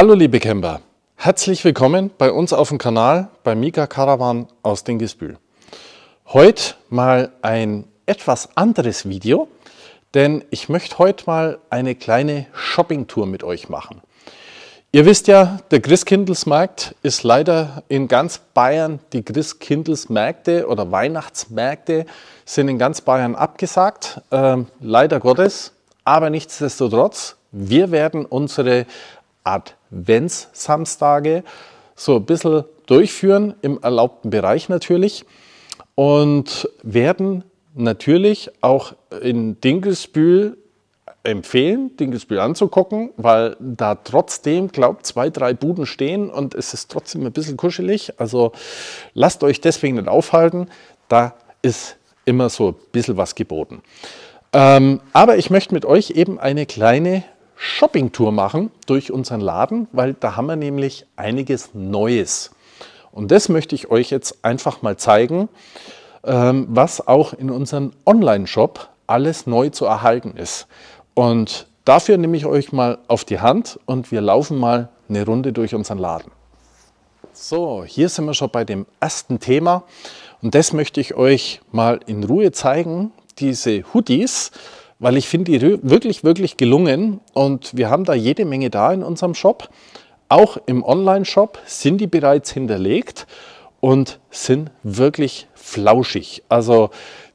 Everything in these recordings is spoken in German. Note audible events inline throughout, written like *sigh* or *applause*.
Hallo liebe Camper, herzlich willkommen bei uns auf dem Kanal bei Mika Caravan aus Dingesbühl. Heute mal ein etwas anderes Video, denn ich möchte heute mal eine kleine Shoppingtour mit euch machen. Ihr wisst ja, der Christkindlesmarkt ist leider in ganz Bayern, die Christkindlesmärkte oder Weihnachtsmärkte sind in ganz Bayern abgesagt, äh, leider Gottes. Aber nichtsdestotrotz, wir werden unsere Adventssamstage so ein bisschen durchführen, im erlaubten Bereich natürlich. Und werden natürlich auch in Dinkelsbühl empfehlen, Dinkelsbühl anzugucken, weil da trotzdem, glaubt, zwei, drei Buden stehen und es ist trotzdem ein bisschen kuschelig. Also lasst euch deswegen nicht aufhalten. Da ist immer so ein bisschen was geboten. Ähm, aber ich möchte mit euch eben eine kleine Shoppingtour machen durch unseren Laden, weil da haben wir nämlich einiges Neues. Und das möchte ich euch jetzt einfach mal zeigen, ähm, was auch in unserem Online-Shop alles neu zu erhalten ist. Und dafür nehme ich euch mal auf die Hand und wir laufen mal eine Runde durch unseren Laden. So, hier sind wir schon bei dem ersten Thema und das möchte ich euch mal in Ruhe zeigen. Diese Hoodies, weil ich finde die wirklich, wirklich gelungen und wir haben da jede Menge da in unserem Shop. Auch im Online-Shop sind die bereits hinterlegt und sind wirklich flauschig. Also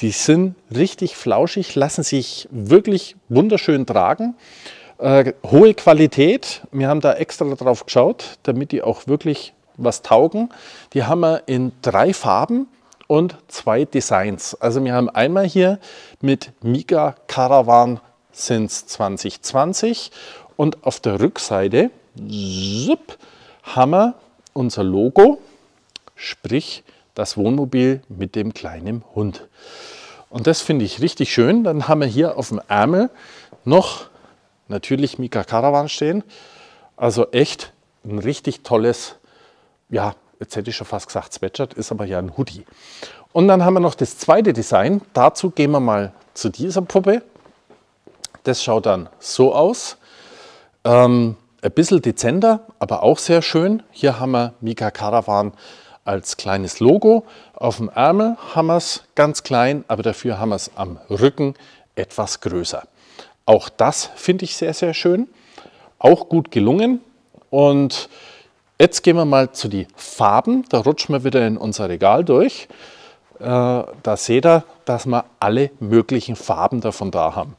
die sind richtig flauschig, lassen sich wirklich wunderschön tragen. Äh, hohe Qualität. Wir haben da extra drauf geschaut, damit die auch wirklich was taugen. Die haben wir in drei Farben und zwei Designs. Also wir haben einmal hier mit Miga Caravan Sins 2020 und auf der Rückseite zup, haben wir unser Logo, sprich das Wohnmobil mit dem kleinen Hund. Und das finde ich richtig schön. Dann haben wir hier auf dem Ärmel noch natürlich Mika Caravan stehen. Also echt ein richtig tolles ja, jetzt hätte ich schon fast gesagt Sweatshirt, ist aber ja ein Hoodie. Und dann haben wir noch das zweite Design. Dazu gehen wir mal zu dieser Puppe. Das schaut dann so aus. Ähm, ein bisschen dezenter, aber auch sehr schön. Hier haben wir Mika Caravan als kleines Logo. Auf dem Ärmel haben wir es ganz klein, aber dafür haben wir es am Rücken etwas größer. Auch das finde ich sehr, sehr schön. Auch gut gelungen. Und Jetzt gehen wir mal zu den Farben. Da rutschen wir wieder in unser Regal durch. Äh, da seht ihr, dass wir alle möglichen Farben davon da haben.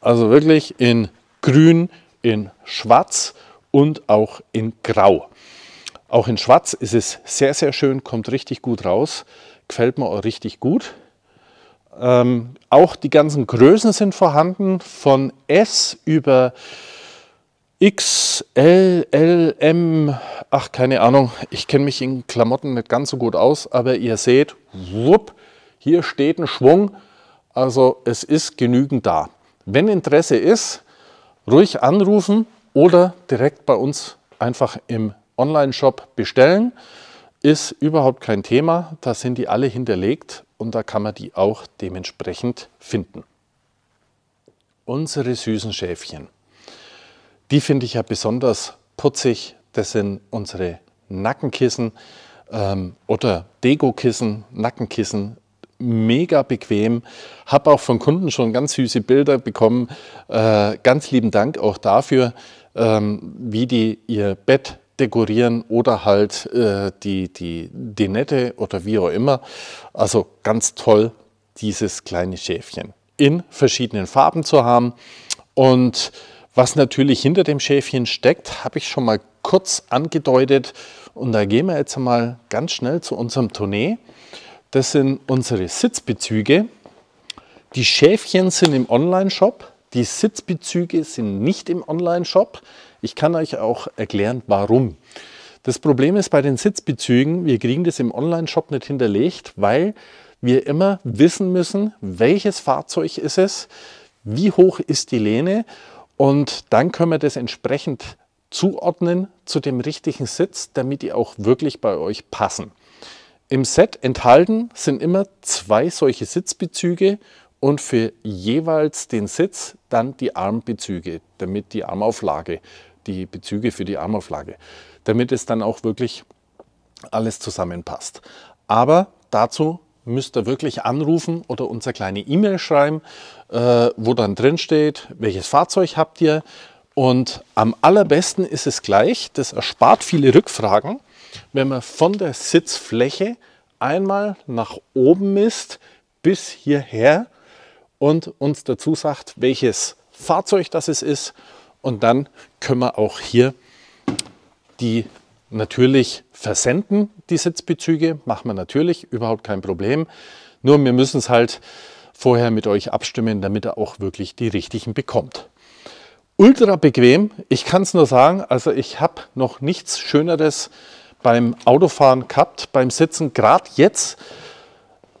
Also wirklich in Grün, in Schwarz und auch in Grau. Auch in Schwarz ist es sehr, sehr schön, kommt richtig gut raus. Gefällt mir auch richtig gut. Ähm, auch die ganzen Größen sind vorhanden, von S über XLLM, ach keine Ahnung, ich kenne mich in Klamotten nicht ganz so gut aus, aber ihr seht, wupp, hier steht ein Schwung, also es ist genügend da. Wenn Interesse ist, ruhig anrufen oder direkt bei uns einfach im Online-Shop bestellen, ist überhaupt kein Thema, da sind die alle hinterlegt und da kann man die auch dementsprechend finden. Unsere süßen Schäfchen. Die finde ich ja besonders putzig. Das sind unsere Nackenkissen ähm, oder Deko-Kissen, Nackenkissen. Mega bequem. Habe auch von Kunden schon ganz süße Bilder bekommen. Äh, ganz lieben Dank auch dafür, ähm, wie die ihr Bett dekorieren oder halt äh, die, die Dinette oder wie auch immer. Also ganz toll, dieses kleine Schäfchen in verschiedenen Farben zu haben. Und was natürlich hinter dem Schäfchen steckt, habe ich schon mal kurz angedeutet. Und da gehen wir jetzt mal ganz schnell zu unserem Tournee. Das sind unsere Sitzbezüge. Die Schäfchen sind im Online-Shop. Die Sitzbezüge sind nicht im Online-Shop. Ich kann euch auch erklären, warum. Das Problem ist bei den Sitzbezügen, wir kriegen das im Online-Shop nicht hinterlegt, weil wir immer wissen müssen, welches Fahrzeug ist es, wie hoch ist die Lehne und dann können wir das entsprechend zuordnen zu dem richtigen Sitz, damit die auch wirklich bei euch passen. Im Set enthalten sind immer zwei solche Sitzbezüge und für jeweils den Sitz dann die Armbezüge, damit die Armauflage, die Bezüge für die Armauflage, damit es dann auch wirklich alles zusammenpasst. Aber dazu müsst ihr wirklich anrufen oder uns eine kleine E-Mail schreiben, äh, wo dann drin steht, welches Fahrzeug habt ihr. Und am allerbesten ist es gleich, das erspart viele Rückfragen, wenn man von der Sitzfläche einmal nach oben misst bis hierher und uns dazu sagt, welches Fahrzeug das es ist. Und dann können wir auch hier die natürlich versenden, die Sitzbezüge, machen wir natürlich, überhaupt kein Problem. Nur wir müssen es halt vorher mit euch abstimmen, damit ihr auch wirklich die richtigen bekommt. Ultra bequem, ich kann es nur sagen, also ich habe noch nichts Schöneres beim Autofahren gehabt, beim Sitzen. Gerade jetzt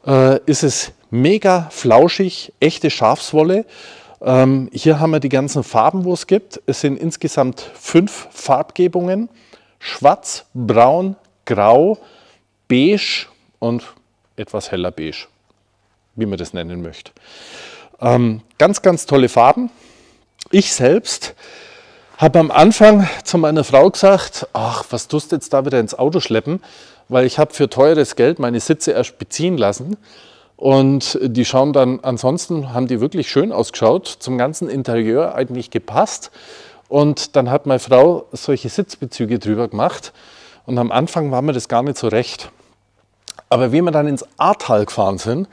äh, ist es mega flauschig, echte Schafswolle. Ähm, hier haben wir die ganzen Farben, wo es gibt. Es sind insgesamt fünf Farbgebungen. Schwarz, braun, grau, beige und etwas heller beige, wie man das nennen möchte. Ähm, ganz, ganz tolle Farben. Ich selbst habe am Anfang zu meiner Frau gesagt, ach, was tust du jetzt da wieder ins Auto schleppen, weil ich habe für teures Geld meine Sitze erst beziehen lassen. Und die schauen dann, ansonsten haben die wirklich schön ausgeschaut, zum ganzen Interieur eigentlich gepasst. Und dann hat meine Frau solche Sitzbezüge drüber gemacht. Und am Anfang war mir das gar nicht so recht. Aber wie wir dann ins Ahrtal gefahren sind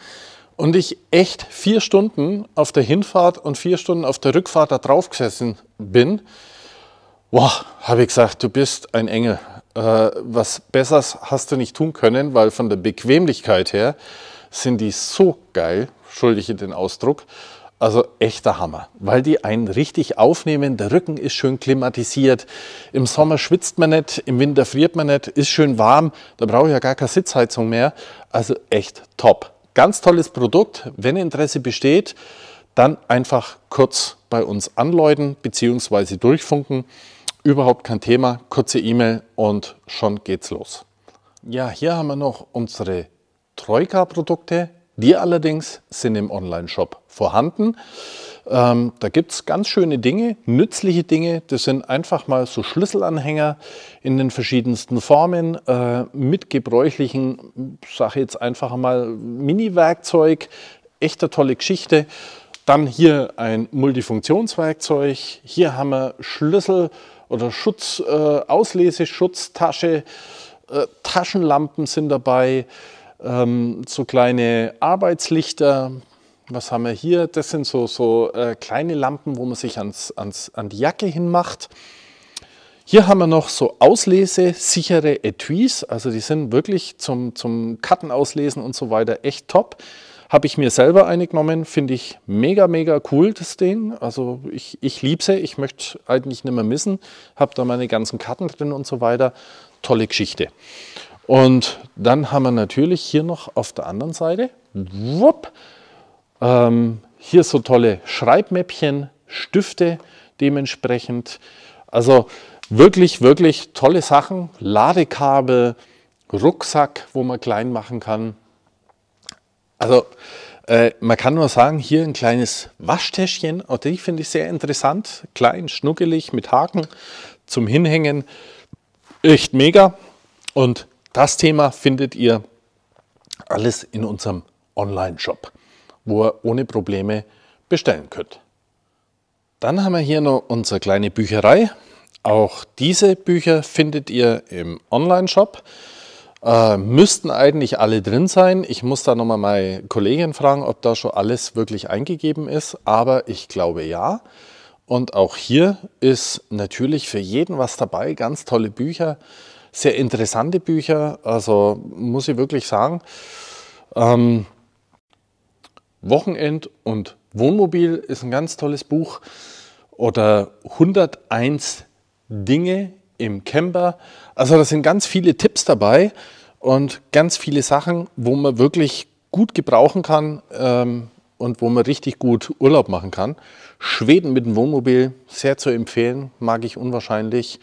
und ich echt vier Stunden auf der Hinfahrt und vier Stunden auf der Rückfahrt da drauf gesessen bin, wow, habe ich gesagt, du bist ein Engel. Äh, was Besseres hast du nicht tun können, weil von der Bequemlichkeit her sind die so geil, schuldige den Ausdruck. Also echter Hammer, weil die einen richtig aufnehmen. Der Rücken ist schön klimatisiert. Im Sommer schwitzt man nicht, im Winter friert man nicht, ist schön warm. Da brauche ich ja gar keine Sitzheizung mehr. Also echt top. Ganz tolles Produkt. Wenn Interesse besteht, dann einfach kurz bei uns anläuten bzw. durchfunken. Überhaupt kein Thema. Kurze E-Mail und schon geht's los. Ja, hier haben wir noch unsere Troika-Produkte. Die allerdings sind im Online-Shop vorhanden. Ähm, da gibt es ganz schöne Dinge, nützliche Dinge. Das sind einfach mal so Schlüsselanhänger in den verschiedensten Formen äh, mit gebräuchlichen, sage jetzt einfach mal, Mini-Werkzeug. Echte tolle Geschichte. Dann hier ein Multifunktionswerkzeug. Hier haben wir Schlüssel oder Schutz, äh, Ausleseschutztasche. Äh, Taschenlampen sind dabei ähm, so kleine Arbeitslichter. Was haben wir hier? Das sind so, so äh, kleine Lampen, wo man sich ans, ans, an die Jacke hinmacht. Hier haben wir noch so auslesesichere Etuis. Also die sind wirklich zum, zum Karten auslesen und so weiter echt top. Habe ich mir selber eine genommen, finde ich mega, mega cool, das Ding. Also ich, ich liebe sie, ich möchte eigentlich nicht mehr missen. Habe da meine ganzen Karten drin und so weiter. Tolle Geschichte. Und dann haben wir natürlich hier noch auf der anderen Seite, wupp, ähm, hier so tolle Schreibmäppchen, Stifte dementsprechend. Also wirklich, wirklich tolle Sachen. Ladekabel, Rucksack, wo man klein machen kann. Also äh, man kann nur sagen, hier ein kleines Waschtäschchen. Auch die finde ich sehr interessant. Klein, schnuckelig, mit Haken zum Hinhängen. Echt mega. Und das Thema findet ihr alles in unserem Online-Shop, wo ihr ohne Probleme bestellen könnt. Dann haben wir hier noch unsere kleine Bücherei. Auch diese Bücher findet ihr im Online-Shop. Äh, müssten eigentlich alle drin sein. Ich muss da nochmal meine Kollegin fragen, ob da schon alles wirklich eingegeben ist. Aber ich glaube ja. Und auch hier ist natürlich für jeden was dabei. Ganz tolle Bücher sehr interessante Bücher, also muss ich wirklich sagen. Ähm, Wochenend und Wohnmobil ist ein ganz tolles Buch. Oder 101 Dinge im Camper. Also da sind ganz viele Tipps dabei und ganz viele Sachen, wo man wirklich gut gebrauchen kann ähm, und wo man richtig gut Urlaub machen kann. Schweden mit dem Wohnmobil, sehr zu empfehlen, mag ich unwahrscheinlich.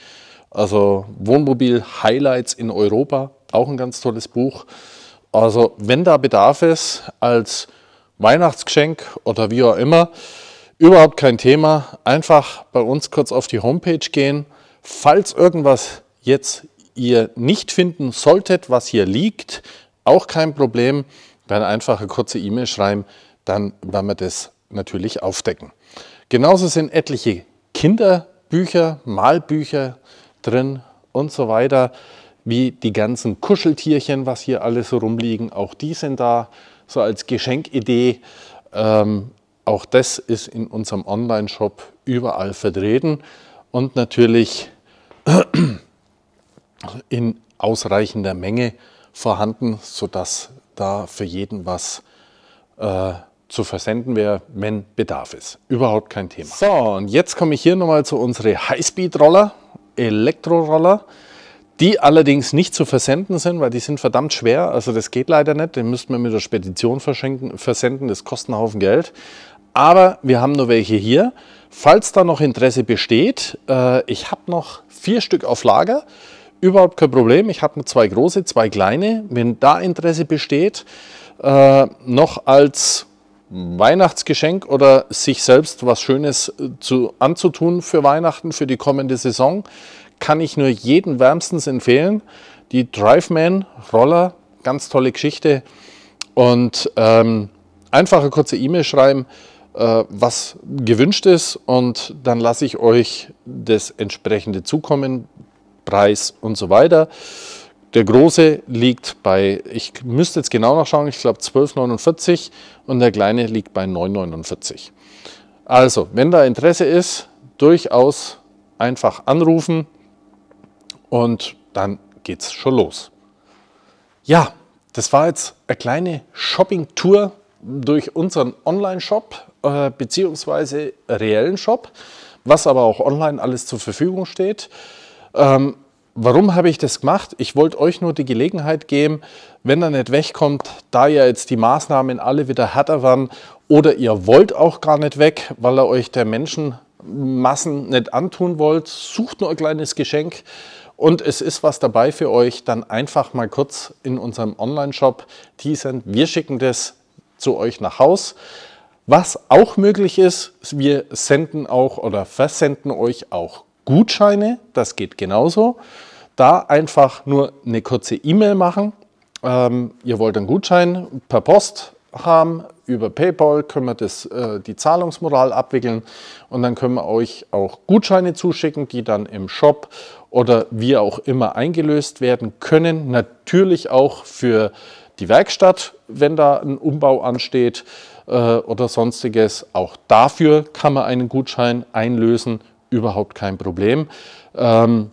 Also Wohnmobil-Highlights in Europa, auch ein ganz tolles Buch. Also wenn da Bedarf ist, als Weihnachtsgeschenk oder wie auch immer, überhaupt kein Thema. Einfach bei uns kurz auf die Homepage gehen. Falls irgendwas jetzt ihr nicht finden solltet, was hier liegt, auch kein Problem, dann einfach eine kurze E-Mail schreiben, dann werden wir das natürlich aufdecken. Genauso sind etliche Kinderbücher, Malbücher drin und so weiter. Wie die ganzen Kuscheltierchen, was hier alles so rumliegen, auch die sind da so als Geschenkidee. Ähm, auch das ist in unserem Online-Shop überall vertreten und natürlich *clears throat* in ausreichender Menge vorhanden, sodass da für jeden was äh, zu versenden wäre, wenn Bedarf ist. Überhaupt kein Thema. So, und jetzt komme ich hier nochmal zu unsere Highspeed-Roller. Elektroroller, die allerdings nicht zu versenden sind, weil die sind verdammt schwer. Also das geht leider nicht. Den müssten wir mit der Spedition versenden. Das kostet einen Haufen Geld. Aber wir haben nur welche hier. Falls da noch Interesse besteht, äh, ich habe noch vier Stück auf Lager. Überhaupt kein Problem. Ich habe nur zwei große, zwei kleine. Wenn da Interesse besteht, äh, noch als Weihnachtsgeschenk oder sich selbst was Schönes äh, zu, anzutun für Weihnachten, für die kommende Saison, kann ich nur jeden wärmstens empfehlen. Die Driveman Roller, ganz tolle Geschichte. Und ähm, einfach eine kurze E-Mail schreiben, äh, was gewünscht ist und dann lasse ich euch das entsprechende zukommen, Preis und so weiter. Der große liegt bei, ich müsste jetzt genau nachschauen, ich glaube 12,49 und der kleine liegt bei 9,49. Also, wenn da Interesse ist, durchaus einfach anrufen und dann geht es schon los. Ja, das war jetzt eine kleine Shopping-Tour durch unseren Online-Shop äh, bzw. reellen Shop, was aber auch online alles zur Verfügung steht. Ähm, Warum habe ich das gemacht? Ich wollte euch nur die Gelegenheit geben, wenn er nicht wegkommt, da ja jetzt die Maßnahmen alle wieder härter waren oder ihr wollt auch gar nicht weg, weil ihr euch der Menschenmassen nicht antun wollt, sucht nur ein kleines Geschenk und es ist was dabei für euch, dann einfach mal kurz in unserem Online-Shop diesen. Wir schicken das zu euch nach Haus. Was auch möglich ist, wir senden auch oder versenden euch auch Gutscheine, das geht genauso. Da einfach nur eine kurze E-Mail machen. Ähm, ihr wollt einen Gutschein per Post haben, über PayPal können wir das, äh, die Zahlungsmoral abwickeln und dann können wir euch auch Gutscheine zuschicken, die dann im Shop oder wie auch immer eingelöst werden können. Natürlich auch für die Werkstatt, wenn da ein Umbau ansteht äh, oder sonstiges. Auch dafür kann man einen Gutschein einlösen überhaupt kein Problem. Ähm,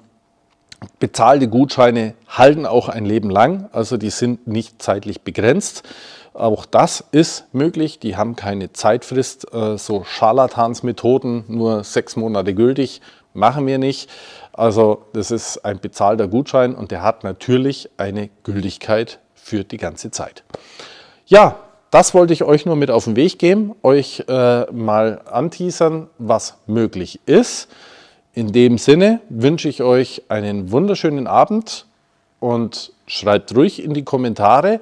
bezahlte Gutscheine halten auch ein Leben lang, also die sind nicht zeitlich begrenzt. Auch das ist möglich, die haben keine Zeitfrist. Äh, so Scharlatansmethoden, nur sechs Monate gültig, machen wir nicht. Also das ist ein bezahlter Gutschein und der hat natürlich eine Gültigkeit für die ganze Zeit. Ja, das wollte ich euch nur mit auf den Weg geben, euch äh, mal anteasern, was möglich ist. In dem Sinne wünsche ich euch einen wunderschönen Abend und schreibt ruhig in die Kommentare,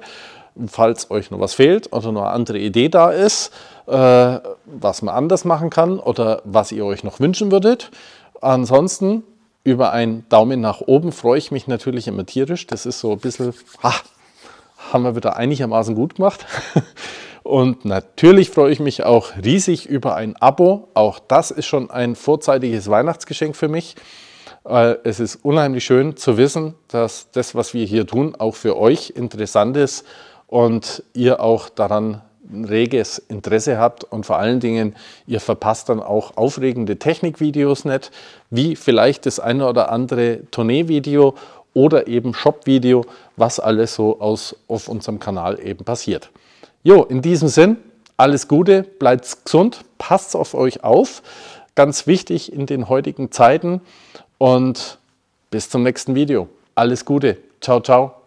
falls euch noch was fehlt oder noch eine andere Idee da ist, äh, was man anders machen kann oder was ihr euch noch wünschen würdet. Ansonsten über einen Daumen nach oben freue ich mich natürlich immer tierisch. Das ist so ein bisschen... Ha, haben wir wieder einigermaßen gut gemacht. *laughs* Und natürlich freue ich mich auch riesig über ein Abo. Auch das ist schon ein vorzeitiges Weihnachtsgeschenk für mich. Äh, es ist unheimlich schön zu wissen, dass das, was wir hier tun, auch für euch interessant ist und ihr auch daran ein reges Interesse habt und vor allen Dingen, ihr verpasst dann auch aufregende Technikvideos nicht, wie vielleicht das eine oder andere Tourneevideo video oder eben Shop-Video, was alles so aus, auf unserem Kanal eben passiert. Jo, in diesem Sinn, alles Gute, bleibt gesund, passt auf euch auf. Ganz wichtig in den heutigen Zeiten und bis zum nächsten Video. Alles Gute. Ciao, ciao.